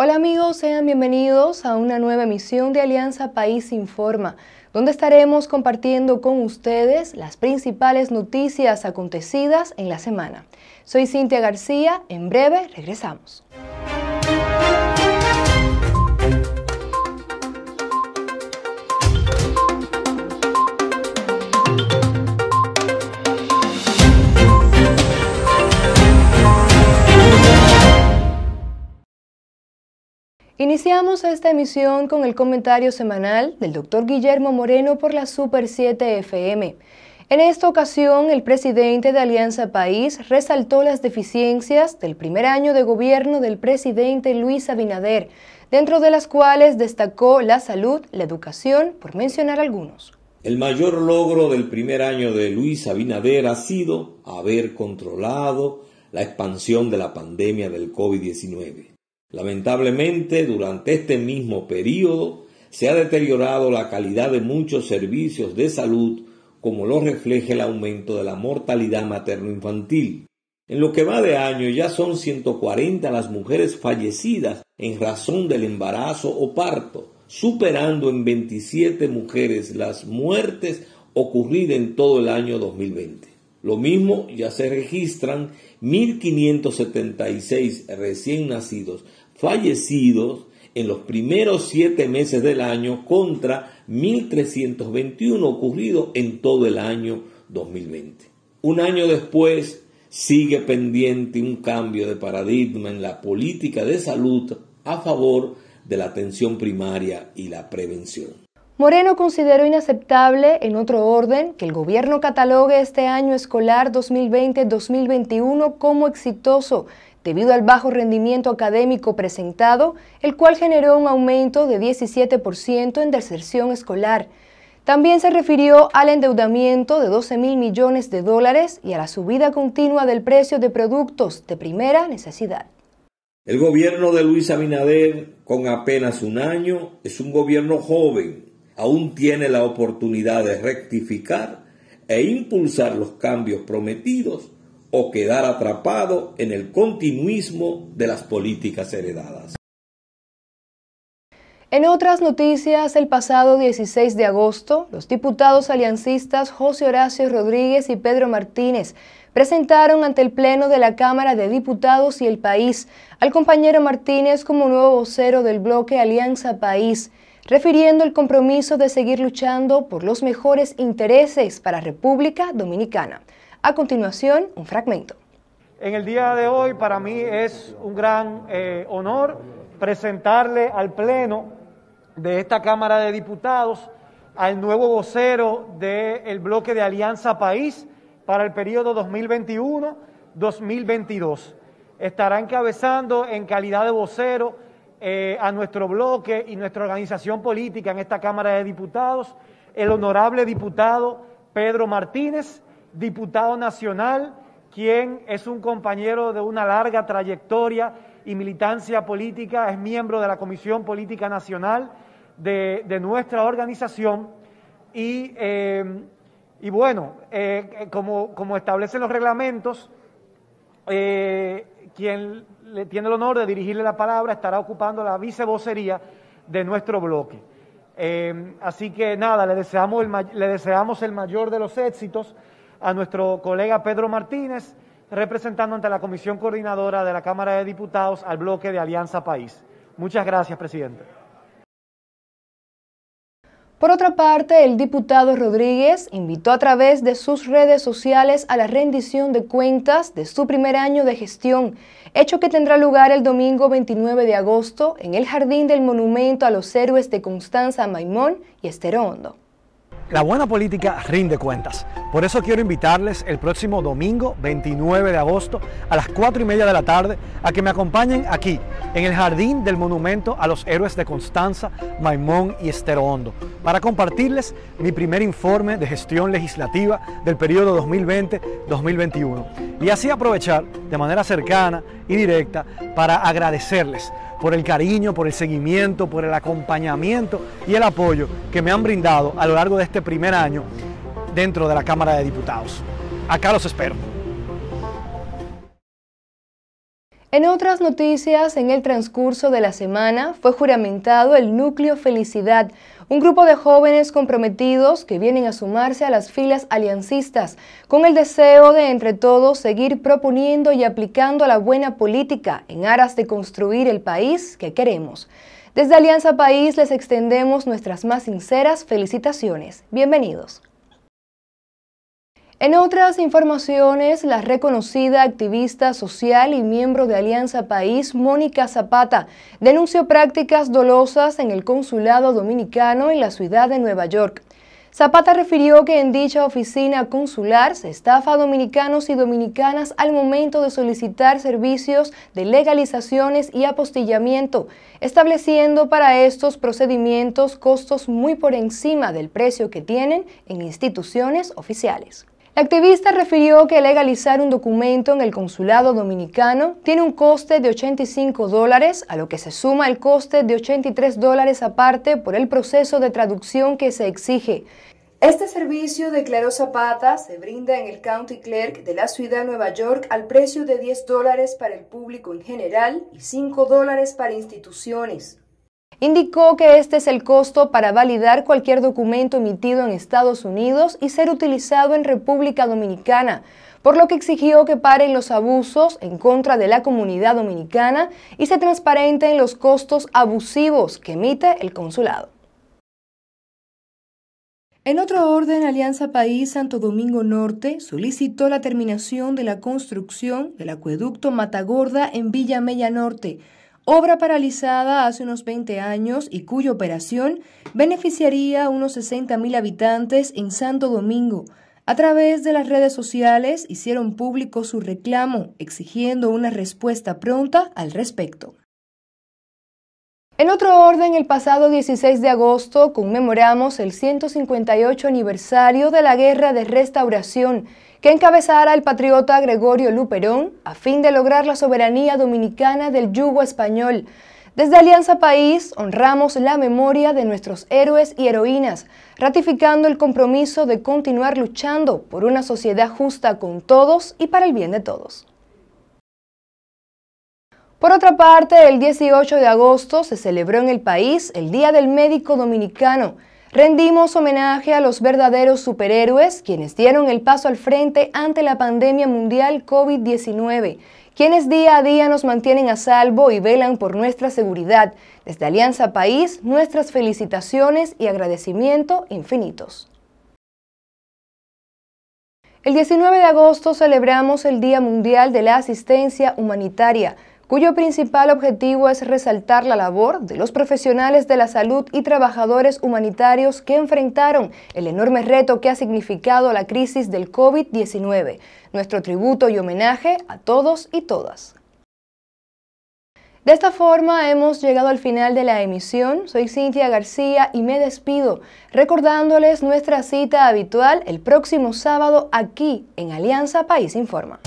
Hola amigos, sean bienvenidos a una nueva emisión de Alianza País Informa, donde estaremos compartiendo con ustedes las principales noticias acontecidas en la semana. Soy Cintia García, en breve regresamos. Iniciamos esta emisión con el comentario semanal del doctor Guillermo Moreno por la Super 7 FM. En esta ocasión, el presidente de Alianza País resaltó las deficiencias del primer año de gobierno del presidente Luis Abinader, dentro de las cuales destacó la salud, la educación, por mencionar algunos. El mayor logro del primer año de Luis Abinader ha sido haber controlado la expansión de la pandemia del COVID-19 Lamentablemente, durante este mismo periodo, se ha deteriorado la calidad de muchos servicios de salud, como lo refleja el aumento de la mortalidad materno-infantil. En lo que va de año ya son 140 las mujeres fallecidas en razón del embarazo o parto, superando en 27 mujeres las muertes ocurridas en todo el año 2020. Lo mismo ya se registran 1.576 recién nacidos fallecidos en los primeros siete meses del año contra 1.321 ocurridos en todo el año 2020. Un año después sigue pendiente un cambio de paradigma en la política de salud a favor de la atención primaria y la prevención. Moreno consideró inaceptable, en otro orden, que el gobierno catalogue este año escolar 2020-2021 como exitoso debido al bajo rendimiento académico presentado, el cual generó un aumento de 17% en deserción escolar. También se refirió al endeudamiento de 12 mil millones de dólares y a la subida continua del precio de productos de primera necesidad. El gobierno de Luis Abinader, con apenas un año, es un gobierno joven, aún tiene la oportunidad de rectificar e impulsar los cambios prometidos o quedar atrapado en el continuismo de las políticas heredadas. En otras noticias, el pasado 16 de agosto, los diputados aliancistas José Horacio Rodríguez y Pedro Martínez presentaron ante el Pleno de la Cámara de Diputados y el país al compañero Martínez como nuevo vocero del bloque Alianza País refiriendo el compromiso de seguir luchando por los mejores intereses para República Dominicana. A continuación, un fragmento. En el día de hoy para mí es un gran eh, honor presentarle al Pleno de esta Cámara de Diputados al nuevo vocero del bloque de Alianza País para el periodo 2021-2022. Estará encabezando en calidad de vocero eh, a nuestro bloque y nuestra organización política en esta Cámara de Diputados, el honorable diputado Pedro Martínez, diputado nacional, quien es un compañero de una larga trayectoria y militancia política, es miembro de la Comisión Política Nacional de, nuestra organización y, eh, y bueno, eh, como, como establecen los reglamentos, quien le tiene el honor de dirigirle la palabra estará ocupando la vicevocería de nuestro bloque. Eh, así que nada, le deseamos, el, le deseamos el mayor de los éxitos a nuestro colega Pedro Martínez, representando ante la Comisión Coordinadora de la Cámara de Diputados al bloque de Alianza País. Muchas gracias, presidente. Por otra parte, el diputado Rodríguez invitó a través de sus redes sociales a la rendición de cuentas de su primer año de gestión, hecho que tendrá lugar el domingo 29 de agosto en el Jardín del Monumento a los Héroes de Constanza Maimón y Esterondo. La buena política rinde cuentas. Por eso quiero invitarles el próximo domingo 29 de agosto a las 4 y media de la tarde a que me acompañen aquí, en el jardín del monumento a los héroes de Constanza, Maimón y Estero Hondo, para compartirles mi primer informe de gestión legislativa del periodo 2020-2021 y así aprovechar de manera cercana y directa para agradecerles por el cariño, por el seguimiento, por el acompañamiento y el apoyo que me han brindado a lo largo de este primer año dentro de la Cámara de Diputados. Acá los espero. En otras noticias, en el transcurso de la semana fue juramentado el Núcleo Felicidad, un grupo de jóvenes comprometidos que vienen a sumarse a las filas aliancistas, con el deseo de entre todos seguir proponiendo y aplicando la buena política en aras de construir el país que queremos. Desde Alianza País les extendemos nuestras más sinceras felicitaciones. Bienvenidos. En otras informaciones, la reconocida activista social y miembro de Alianza País, Mónica Zapata, denunció prácticas dolosas en el consulado dominicano en la ciudad de Nueva York. Zapata refirió que en dicha oficina consular se estafa a dominicanos y dominicanas al momento de solicitar servicios de legalizaciones y apostillamiento, estableciendo para estos procedimientos costos muy por encima del precio que tienen en instituciones oficiales. La activista refirió que legalizar un documento en el consulado dominicano tiene un coste de 85 dólares, a lo que se suma el coste de 83 dólares aparte por el proceso de traducción que se exige. Este servicio, declaró Zapata, se brinda en el County Clerk de la ciudad de Nueva York al precio de 10 dólares para el público en general y 5 dólares para instituciones. Indicó que este es el costo para validar cualquier documento emitido en Estados Unidos y ser utilizado en República Dominicana, por lo que exigió que paren los abusos en contra de la comunidad dominicana y se transparenten los costos abusivos que emite el consulado. En otro orden, Alianza País Santo Domingo Norte solicitó la terminación de la construcción del acueducto Matagorda en Villa Mella Norte, obra paralizada hace unos 20 años y cuya operación beneficiaría a unos 60.000 habitantes en Santo Domingo. A través de las redes sociales hicieron público su reclamo, exigiendo una respuesta pronta al respecto. En otro orden, el pasado 16 de agosto conmemoramos el 158 aniversario de la Guerra de Restauración, que encabezara el patriota Gregorio Luperón a fin de lograr la soberanía dominicana del yugo español. Desde Alianza País honramos la memoria de nuestros héroes y heroínas, ratificando el compromiso de continuar luchando por una sociedad justa con todos y para el bien de todos. Por otra parte, el 18 de agosto se celebró en el país el Día del Médico Dominicano, Rendimos homenaje a los verdaderos superhéroes, quienes dieron el paso al frente ante la pandemia mundial COVID-19, quienes día a día nos mantienen a salvo y velan por nuestra seguridad. Desde Alianza País, nuestras felicitaciones y agradecimiento infinitos. El 19 de agosto celebramos el Día Mundial de la Asistencia Humanitaria, cuyo principal objetivo es resaltar la labor de los profesionales de la salud y trabajadores humanitarios que enfrentaron el enorme reto que ha significado la crisis del COVID-19. Nuestro tributo y homenaje a todos y todas. De esta forma hemos llegado al final de la emisión. Soy Cintia García y me despido recordándoles nuestra cita habitual el próximo sábado aquí en Alianza País Informa.